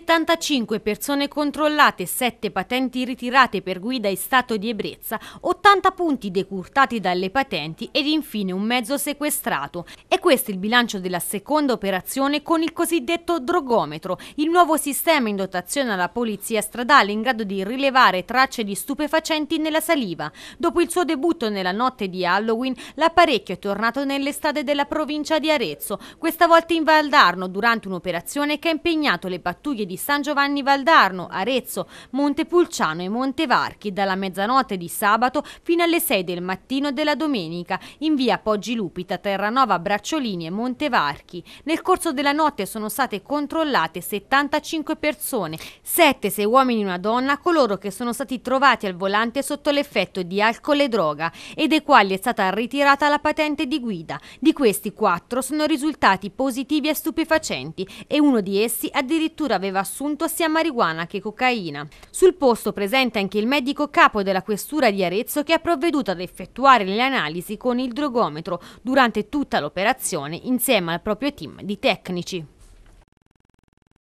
75 persone controllate, 7 patenti ritirate per guida in stato di ebbrezza, 80 punti decurtati dalle patenti ed infine un mezzo sequestrato. E questo è il bilancio della seconda operazione con il cosiddetto drogometro, il nuovo sistema in dotazione alla polizia stradale in grado di rilevare tracce di stupefacenti nella saliva. Dopo il suo debutto nella notte di Halloween, l'apparecchio è tornato nelle strade della provincia di Arezzo, questa volta in Valdarno durante un'operazione che ha impegnato le pattuglie sedi di San Giovanni Valdarno, Arezzo, Montepulciano e Montevarchi dalla mezzanotte di sabato fino alle 6 del mattino della domenica in via Poggi Lupita, Terranova, Bracciolini e Montevarchi. Nel corso della notte sono state controllate 75 persone, 7 se uomini e una donna, coloro che sono stati trovati al volante sotto l'effetto di alcol e droga e dei quali è stata ritirata la patente di guida. Di questi 4 sono risultati positivi e stupefacenti e uno di essi addirittura aveva assunto sia marijuana che cocaina. Sul posto presente anche il medico capo della questura di Arezzo che ha provveduto ad effettuare le analisi con il drogometro durante tutta l'operazione insieme al proprio team di tecnici.